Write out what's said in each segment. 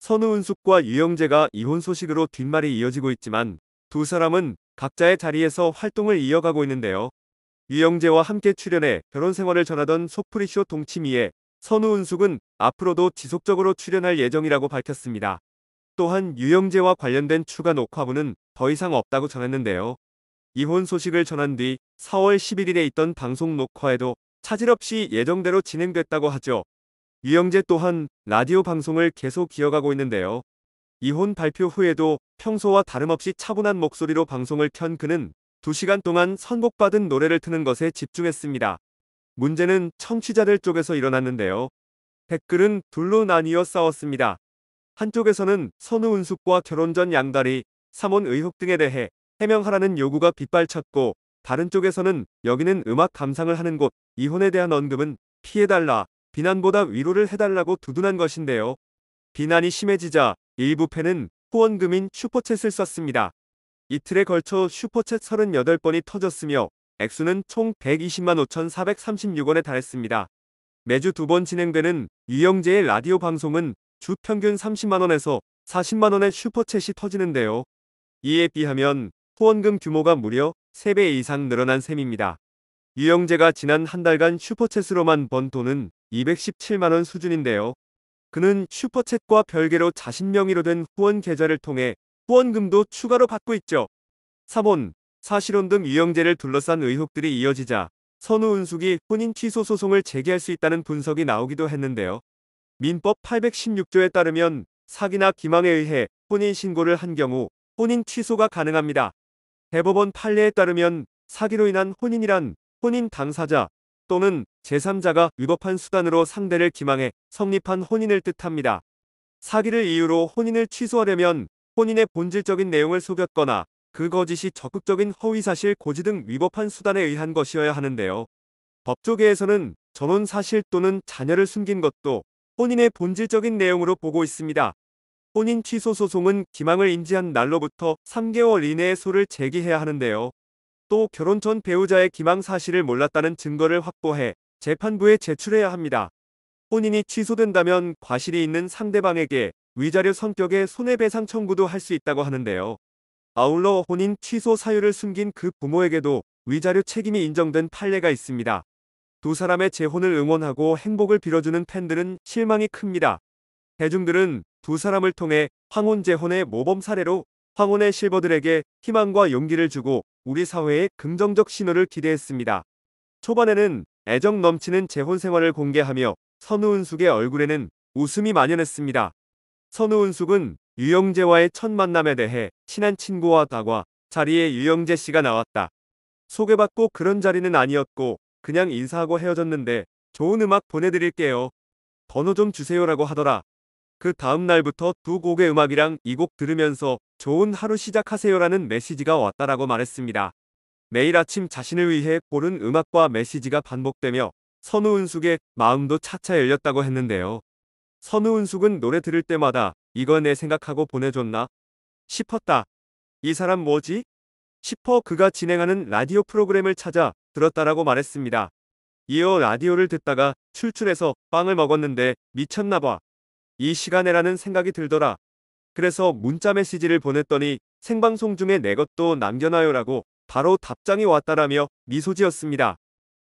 선우은숙과 유영재가 이혼 소식으로 뒷말이 이어지고 있지만 두 사람은 각자의 자리에서 활동을 이어가고 있는데요. 유영재와 함께 출연해 결혼 생활을 전하던 소프리쇼 동치미에 선우은숙은 앞으로도 지속적으로 출연할 예정이라고 밝혔습니다. 또한 유영재와 관련된 추가 녹화부는 더 이상 없다고 전했는데요. 이혼 소식을 전한 뒤 4월 11일에 있던 방송 녹화에도 차질 없이 예정대로 진행됐다고 하죠. 유영재 또한 라디오 방송을 계속 이어가고 있는데요. 이혼 발표 후에도 평소와 다름없이 차분한 목소리로 방송을 켠 그는 2시간 동안 선곡받은 노래를 트는 것에 집중했습니다. 문제는 청취자들 쪽에서 일어났는데요. 댓글은 둘로 나뉘어 싸웠습니다. 한쪽에서는 선우은숙과 결혼 전 양다리, 사몬 의혹 등에 대해 해명하라는 요구가 빗발쳤고 다른 쪽에서는 여기는 음악 감상을 하는 곳, 이혼에 대한 언급은 피해달라 비난보다 위로를 해달라고 두둔한 것인데요. 비난이 심해지자 일부 팬은 후원금인 슈퍼챗을 썼습니다. 이틀에 걸쳐 슈퍼챗 38번이 터졌으며 액수는 총 120만 5,436원에 달했습니다. 매주 두 번 진행되는 유영재의 라디오 방송은 주 평균 30만원에서 40만원의 슈퍼챗이 터지는데요. 이에 비하면 후원금 규모가 무려 3배 이상 늘어난 셈입니다. 유영재가 지난 한 달간 슈퍼챗으로만 번 돈은 217만원 수준인데요. 그는 슈퍼챗과 별개로 자신 명의로 된 후원 계좌를 통해 후원금도 추가로 받고 있죠. 사본, 사실혼 등 유영재를 둘러싼 의혹들이 이어지자 선우 은숙이 혼인 취소 소송을 제기할 수 있다는 분석이 나오기도 했는데요. 민법 816조에 따르면 사기나 기망에 의해 혼인 신고를 한 경우 혼인 취소가 가능합니다. 대법원 판례에 따르면 사기로 인한 혼인이란 혼인 당사자 또는 제3자가 위법한 수단으로 상대를 기망해 성립한 혼인을 뜻합니다. 사기를 이유로 혼인을 취소하려면 혼인의 본질적인 내용을 속였거나 그 거짓이 적극적인 허위사실 고지 등 위법한 수단에 의한 것이어야 하는데요. 법조계에서는 전혼 사실 또는 자녀를 숨긴 것도 혼인의 본질적인 내용으로 보고 있습니다. 혼인 취소 소송은 기망을 인지한 날로부터 3개월 이내에 소를 제기해야 하는데요. 또 결혼 전 배우자의 기망 사실을 몰랐다는 증거를 확보해 재판부에 제출해야 합니다. 혼인이 취소된다면 과실이 있는 상대방에게 위자료 성격의 손해배상 청구도 할 수 있다고 하는데요. 아울러 혼인 취소 사유를 숨긴 그 부모에게도 위자료 책임이 인정된 판례가 있습니다. 두 사람의 재혼을 응원하고 행복을 빌어주는 팬들은 실망이 큽니다. 대중들은 두 사람을 통해 황혼 재혼의 모범 사례로 황혼의 실버들에게 희망과 용기를 주고 우리 사회에 긍정적 신호를 기대했습니다. 초반에는 애정 넘치는 재혼 생활을 공개하며 선우은숙의 얼굴에는 웃음이 만연했습니다. 선우은숙은 유영재와의 첫 만남에 대해 친한 친구와 다과 자리에 유영재 씨가 나왔다. 소개받고 그런 자리는 아니었고 그냥 인사하고 헤어졌는데 좋은 음악 보내드릴게요. 번호 좀 주세요라고 하더라. 그 다음 날부터 두 곡의 음악이랑 이 곡 들으면서 좋은 하루 시작하세요라는 메시지가 왔다라고 말했습니다. 매일 아침 자신을 위해 고른 음악과 메시지가 반복되며 선우은숙의 마음도 차차 열렸다고 했는데요. 선우은숙은 노래 들을 때마다 이건 내 생각하고 보내줬나 싶었다. 이 사람 뭐지? 싶어 그가 진행하는 라디오 프로그램을 찾아 들었다라고 말했습니다. 이어 라디오를 듣다가 출출해서 빵을 먹었는데 미쳤나봐 이 시간에라는 생각이 들더라. 그래서 문자 메시지를 보냈더니 생방송 중에 내 것도 남겨놔요라고 바로 답장이 왔다라며 미소지었습니다.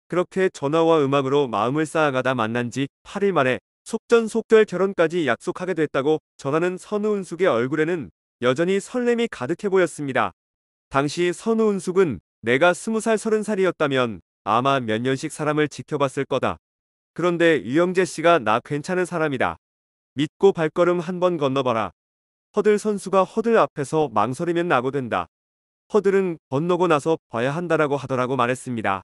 그렇게 전화와 음악으로 마음을 쌓아가다 만난 지 8일 만에 속전속결 결혼까지 약속하게 됐다고 전하는 선우은숙의 얼굴에는 여전히 설렘이 가득해 보였습니다. 당시 선우은숙은 내가 20살 30살이었다면 아마 몇 년씩 사람을 지켜봤을 거다. 그런데 유영재 씨가 나 괜찮은 사람이다. 믿고 발걸음 한 번 건너봐라. 허들 선수가 허들 앞에서 망설이면 나고 된다. 허들은 건너고 나서 봐야 한다라고 하더라고 말했습니다.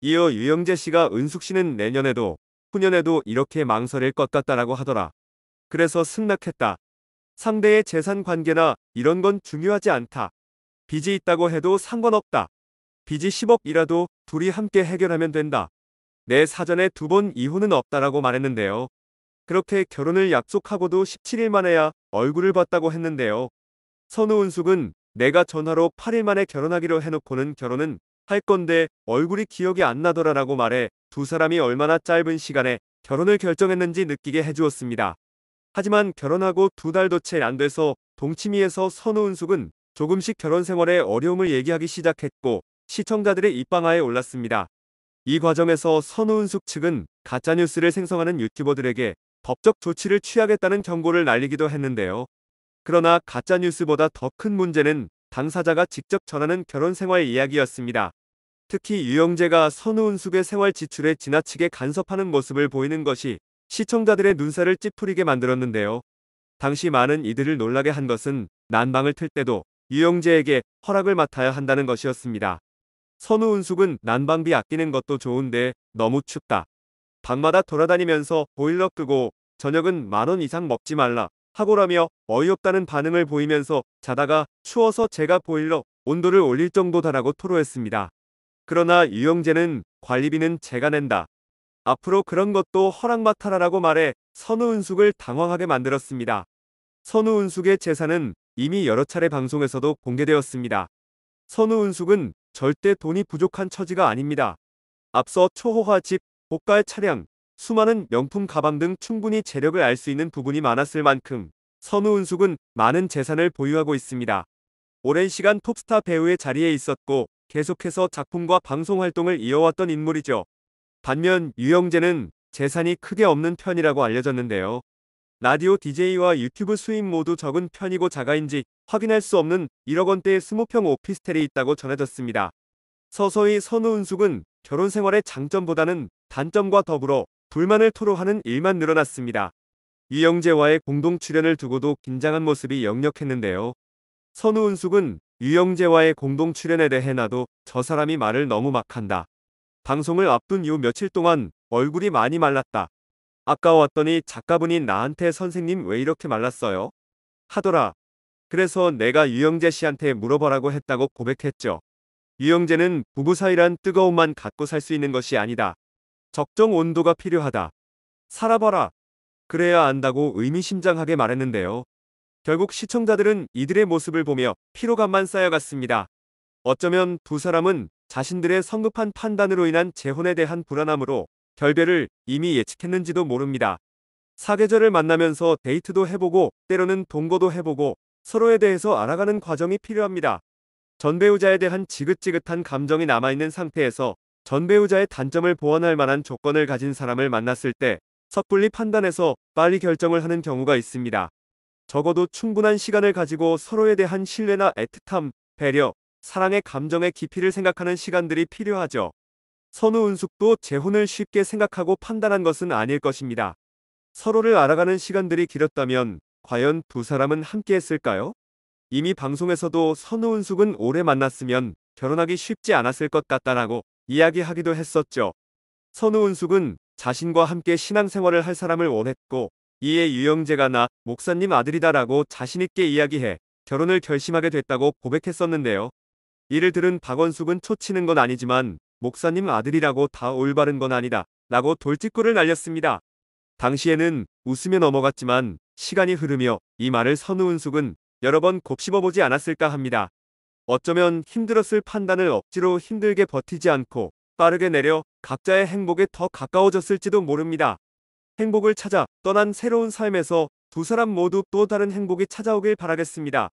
이어 유영재 씨가 은숙 씨는 내년에도 후년에도 이렇게 망설일 것 같다라고 하더라. 그래서 승낙했다. 상대의 재산 관계나 이런 건 중요하지 않다. 빚이 있다고 해도 상관없다. 빚이 10억이라도 둘이 함께 해결하면 된다. 내 사전에 두 번 이혼은 없다라고 말했는데요. 그렇게 결혼을 약속하고도 17일 만에야 얼굴을 봤다고 했는데요. 선우은숙은 내가 전화로 8일 만에 결혼하기로 해놓고는 결혼은 할 건데 얼굴이 기억이 안 나더라라고 말해 두 사람이 얼마나 짧은 시간에 결혼을 결정했는지 느끼게 해주었습니다. 하지만 결혼하고 두 달도 채 안 돼서 동치미에서 선우은숙은 조금씩 결혼 생활에 어려움을 얘기하기 시작했고 시청자들의 입방아에 올랐습니다. 이 과정에서 선우은숙 측은 가짜뉴스를 생성하는 유튜버들에게 법적 조치를 취하겠다는 경고를 날리기도 했는데요. 그러나 가짜뉴스보다 더 큰 문제는 당사자가 직접 전하는 결혼 생활 이야기였습니다. 특히 유영재가 선우은숙의 생활 지출에 지나치게 간섭하는 모습을 보이는 것이 시청자들의 눈살을 찌푸리게 만들었는데요. 당시 많은 이들을 놀라게 한 것은 난방을 틀 때도 유영재에게 허락을 맡아야 한다는 것이었습니다. 선우은숙은 난방비 아끼는 것도 좋은데 너무 춥다. 밤마다 돌아다니면서 보일러 끄고 저녁은 만원 이상 먹지 말라 하고라며 어이없다는 반응을 보이면서 자다가 추워서 제가 보일러 온도를 올릴 정도다라고 토로했습니다. 그러나 유영재는 관리비는 제가 낸다. 앞으로 그런 것도 허락 맡아라라고 말해 선우은숙을 당황하게 만들었습니다. 선우은숙의 재산은 이미 여러 차례 방송에서도 공개되었습니다. 선우은숙은 절대 돈이 부족한 처지가 아닙니다. 앞서 초호화 집 고가의 차량, 수많은 명품 가방 등 충분히 재력을 알 수 있는 부분이 많았을 만큼 선우 은숙은 많은 재산을 보유하고 있습니다. 오랜 시간 톱스타 배우의 자리에 있었고 계속해서 작품과 방송 활동을 이어왔던 인물이죠. 반면 유영재는 재산이 크게 없는 편이라고 알려졌는데요. 라디오 DJ와 유튜브 수입 모두 적은 편이고 자가인지 확인할 수 없는 1억 원대의 20평 오피스텔이 있다고 전해졌습니다. 서서히 선우 은숙은 결혼 생활의 장점보다는 단점과 더불어 불만을 토로하는 일만 늘어났습니다. 유영재와의 공동 출연을 두고도 긴장한 모습이 역력했는데요. 선우 은숙은 유영재와의 공동 출연에 대해 나도 저 사람이 말을 너무 막한다. 방송을 앞둔 이후 며칠 동안 얼굴이 많이 말랐다. 아까 왔더니 작가분이 나한테 선생님 왜 이렇게 말랐어요? 하더라. 그래서 내가 유영재 씨한테 물어보라고 했다고 고백했죠. 유영재는 부부 사이란 뜨거움만 갖고 살 수 있는 것이 아니다. 적정 온도가 필요하다. 살아봐라. 그래야 안다고 의미심장하게 말했는데요. 결국 시청자들은 이들의 모습을 보며 피로감만 쌓여갔습니다. 어쩌면 두 사람은 자신들의 성급한 판단으로 인한 재혼에 대한 불안함으로 결별을 이미 예측했는지도 모릅니다. 사계절을 만나면서 데이트도 해보고 때로는 동거도 해보고 서로에 대해서 알아가는 과정이 필요합니다. 전 배우자에 대한 지긋지긋한 감정이 남아있는 상태에서 전 배우자의 단점을 보완할 만한 조건을 가진 사람을 만났을 때 섣불리 판단해서 빨리 결정을 하는 경우가 있습니다. 적어도 충분한 시간을 가지고 서로에 대한 신뢰나 애틋함, 배려, 사랑의 감정의 깊이를 생각하는 시간들이 필요하죠. 선우 은숙도 재혼을 쉽게 생각하고 판단한 것은 아닐 것입니다. 서로를 알아가는 시간들이 길었다면 과연 두 사람은 함께 했을까요? 이미 방송에서도 선우 은숙은 오래 만났으면 결혼하기 쉽지 않았을 것 같다라고 이야기하기도 했었죠. 선우은숙은 자신과 함께 신앙생활을 할 사람을 원했고 이에 유영재가 나 목사님 아들이다라고 자신있게 이야기해 결혼을 결심하게 됐다고 고백했었는데요. 이를 들은 박원숙은 초치는 건 아니지만 목사님 아들이라고 다 올바른 건 아니다 라고 돌직구를 날렸습니다. 당시에는 웃으며 넘어갔지만 시간이 흐르며 이 말을 선우은숙은 여러 번 곱씹어보지 않았을까 합니다. 어쩌면 힘들었을 판단을 억지로 힘들게 버티지 않고 빠르게 내려 각자의 행복에 더 가까워졌을지도 모릅니다. 행복을 찾아 떠난 새로운 삶에서 두 사람 모두 또 다른 행복이 찾아오길 바라겠습니다.